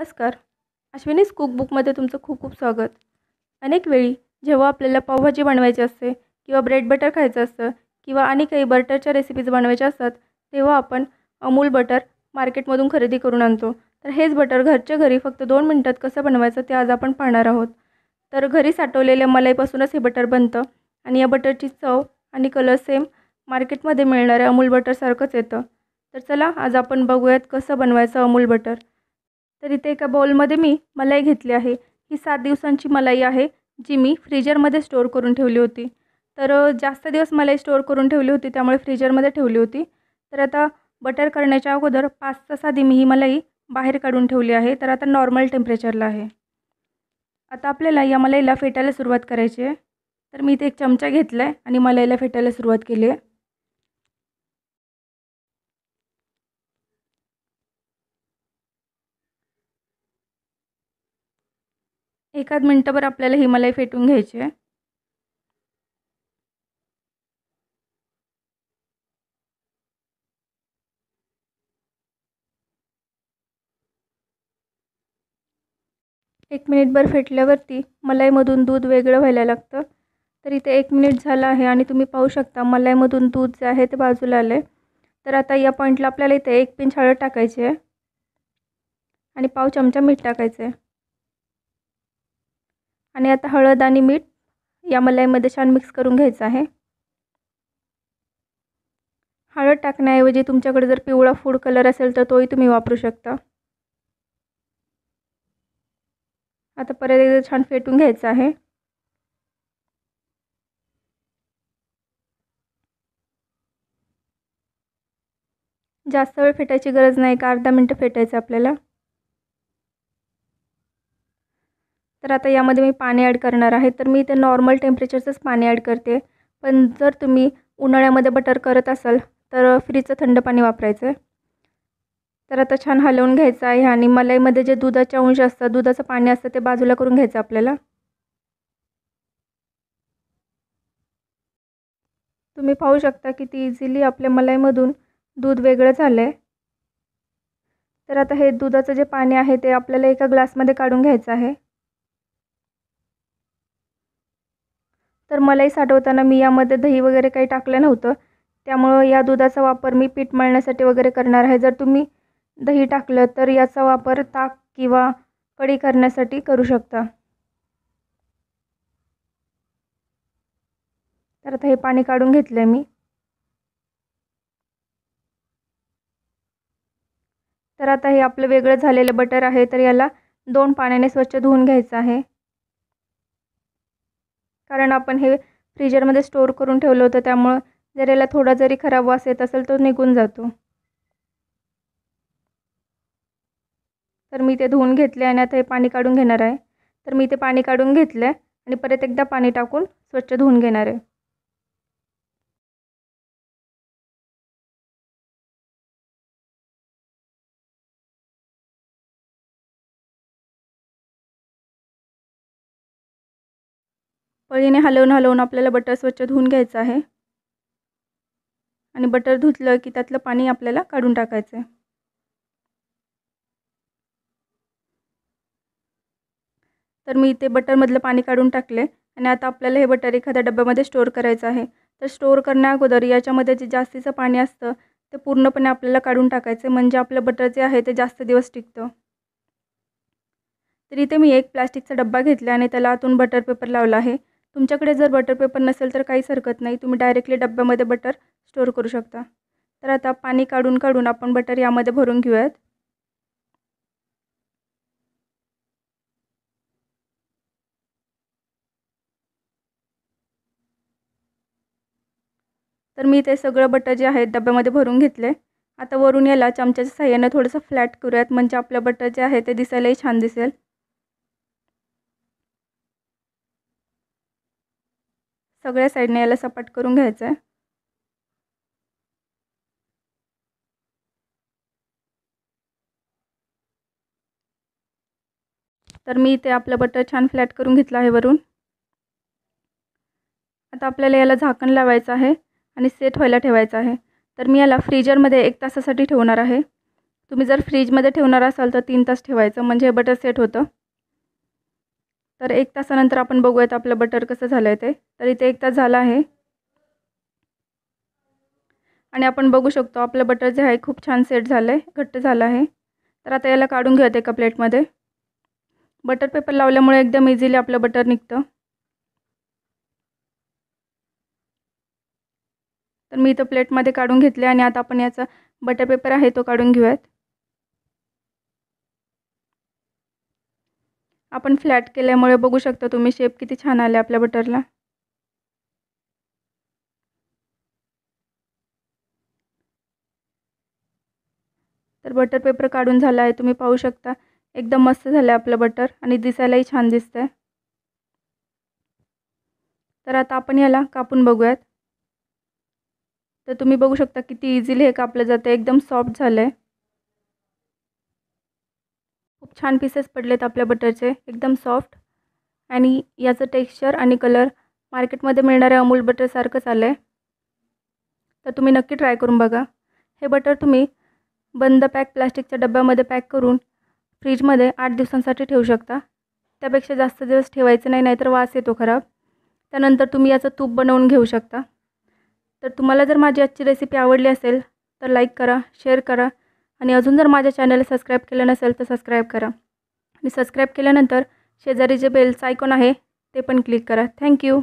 नमस्कार अश्विनीस कुकबुकमध्ये तुमचं खूप खूप स्वागत अनेक वेळी जेव्हा आपल्याला पावभाजी बनवायची असते किंवा ब्रेड बटर खायचं असतं किंवा आणि काही बटरच्या रेसिपीज बनवायच्या असतात तेव्हा आपण अमूल बटर मार्केटमधून खरेदी करून आणतो तर हेच बटर घरच्या घरी फक्त दोन मिनटात कसं बनवायचं ते आज आपण पाहणार आहोत तर घरी साठवलेल्या मलाईपासूनच हे बटर बनतं आणि या बटरची चव आणि कलर सेम मार्केटमध्ये मिळणाऱ्या अमूल बटरसारखंच येतं तर चला आज आपण बघूयात कसं बनवायचं अमूल बटर तर इथे एका बाउलमध्ये मी मलाई घेतली आहे ही सात दिवसांची मलाई आहे जी मी फ्रीजरमध्ये स्टोअर करून ठेवली होती तर जास्त दिवस मलाई स्टोअर करून ठेवली होती त्यामुळे फ्रीजरमध्ये ठेवली होती तर आता बटर करण्याच्या अगोदर पाच तास आधी मी ही मलाई बाहेर काढून ठेवली आहे तर आता नॉर्मल टेम्परेचरला आहे आता आपल्याला या मलाईला फेटायला सुरुवात करायची आहे तर मी इथे एक चमचा घेतला आहे आणि मलाईला फेटायला सुरुवात केली आहे एकाच मिनटंभर आपल्याला ही मलाई फेटून घ्यायची आहे एक मिनिटभर फेटल्यावरती मलाईमधून दूध वेगळं व्हायला लागतं तर इथे एक मिनिट झालं आहे आणि तुम्ही पाहू शकता मलाईमधून दूध जे आहे ते बाजूला आले तर आता या पॉईंटला आपल्याला इथे एक पिंच हळद टाकायची आहे आणि पाव चमचा मीठ टाकायचं आहे आणि आता हळद आणि मीठ या मलाईमध्ये छान मिक्स करून घ्यायचं आहे हळद टाकण्याऐवजी तुमच्याकडे जर पिवळा फूड कलर असेल तर तोही तुम्ही वापरू शकता आता परत एकदा छान फेटून घ्यायचं आहे जास्त वेळ फेटायची गरज नाही का अर्धा मिनटं फेटायचं आपल्याला तर आता यामध्ये मी पाणी ॲड करणार आहे तर मी इथे नॉर्मल टेम्परेचरचंच पाणी ॲड करते पण जर तुम्ही उन्हाळ्यामध्ये बटर करत असाल तर फ्रीजचं थंड पाणी वापरायचं आहे तर आता छान हलवून घ्यायचं आहे आणि मलाईमध्ये जे दुधाचे अंश असतात दुधाचं पाणी असतं ते बाजूला करून घ्यायचं आपल्याला तुम्ही पाहू शकता की ती इझिली आपल्या मलाईमधून दूध वेगळं झालं आहे तर आता हे दुधाचं जे पाणी आहे ते आपल्याला एका ग्लासमध्ये काढून घ्यायचं आहे तर मलाई साठवताना मी यामध्ये दही वगैरे काही टाकलं नव्हतं त्यामुळं या दुधाचा वापर मी पीठ मळण्यासाठी वगैरे करणार आहे जर तुम्ही दही टाकलं तर याचा वापर ताक किंवा कढी करण्यासाठी करू शकता तर आता हे पाणी काढून घेतलं मी तर आता हे आपलं वेगळं झालेलं बटर आहे तर याला दोन पाण्याने स्वच्छ धुवून घ्यायचं आहे कारण आपण हे फ्रीजरमध्ये स्टोर करून ठेवलं होतं त्यामुळं जर याला थोडा जरी खराब वास येत असेल तो निघून जातो तर मी ते धुवून घेतले आणि आता हे पाणी काढून घेणार आहे तर मी ते पाणी काढून घेतलं आहे आणि परत एकदा पाणी टाकून स्वच्छ धुवून घेणार आहे पळीने हलवून हलवून आपल्याला बटर स्वच्छ धुवून घ्यायचं आहे आणि बटर धुतलं की त्यातलं पाणी आपल्याला काढून टाकायचं आहे तर मी इथे बटरमधलं पाणी काढून टाकले आणि आता आपल्याला हे बटर एखाद्या डब्यामध्ये स्टोअर करायचं आहे तर स्टोअर करण्याअगोदर याच्यामध्ये जे जास्तीचं पाणी असतं ते पूर्णपणे आपल्याला काढून टाकायचं म्हणजे आपलं बटर जे आहे ते जास्त दिवस टिकतं तर इथे मी एक प्लास्टिकचा डब्बा घेतला आणि त्याला आतून बटर पेपर लावला आहे तुमच्याकडे जर बटर पेपर नसेल तर काहीच हरकत नाही तुम्ही डायरेक्टली डब्यामध्ये बटर स्टोअर करू शकता तर आता पाणी काढून काढून आपण बटर यामध्ये भरून घेऊयात तर मी ते सगळं बटर जे आहेत डब्यामध्ये भरून घेतले आता वरून याला चमच्याच्या साह्यानं थोडंसं फ्लॅट करूयात म्हणजे आपलं बटर जे आहे ते दिसायलाही छान दिसेल सगळ्या साईडने याला सपाट करून घ्यायचं आहे तर मी इथे आपलं बटर छान फ्लॅट करून घेतलं आहे वरून आता आपल्याला याला झाकण लावायचं आहे आणि सेट व्हायला ठेवायचं आहे तर मी याला फ्रीजरमध्ये एक तासासाठी ठेवणार आहे तुम्ही जर फ्रीजमध्ये ठेवणार असाल तर तीन तास ठेवायचं म्हणजे हे बटर सेट होतं तर एक तासानंतर आपण बघूयात आपलं बटर कसं झालं आहे ते तर इथे एक तास झाला आहे आणि आपण बघू शकतो आपलं बटर जे आहे खूप छान सेट झालं आहे घट्ट झालं आहे तर आता याला काढून घेऊयात एका प्लेटमध्ये बटर पेपर लावल्यामुळे एकदम इझिली आपलं बटर निघतं तर मी इथं प्लेटमध्ये काढून घेतले आणि आता आपण याचा बटर पेपर आहे तो काढून घेऊयात आपण फ्लॅट केल्यामुळे बघू शकता तुम्ही शेप किती छान आले आपल्या बटरला तर बटर पेपर काढून झाला आहे तुम्ही पाहू शकता एकदम मस्त झालं आहे आपलं बटर आणि दिसायलाही छान दिसतं आहे तर आता आपण याला कापून बघूयात तर तुम्ही बघू शकता किती इझिली हे कापलं जातं एकदम सॉफ्ट झालं आहे छान पीसेस पडलेत आपल्या बटरचे एकदम सॉफ्ट आणि याचं टेक्स्चर आणि कलर मार्केटमध्ये मिळणाऱ्या अमूल बटरसारखंच आलं आहे तर तुम्ही नक्की ट्राय करून बघा हे बटर तुम्ही बंद पॅक प्लास्टिकच्या डब्यामध्ये पॅक करून फ्रीजमध्ये आठ दिवसांसाठी ठेवू शकता त्यापेक्षा जास्त दिवस ठेवायचं नाही नाहीतर वास येतो खराब त्यानंतर तुम्ही याचं तूप बनवून घेऊ शकता तर तुम्हाला जर माझी आजची रेसिपी आवडली असेल तर लाईक करा शेअर करा आणि अजून जर माझ्या चॅनलला सबस्क्राईब केलं नसेल तर सबस्क्राईब करा आणि सबस्क्राईब केल्यानंतर शेजारी जे बेलचं आयकॉन आहे ते पण क्लिक करा थँक्यू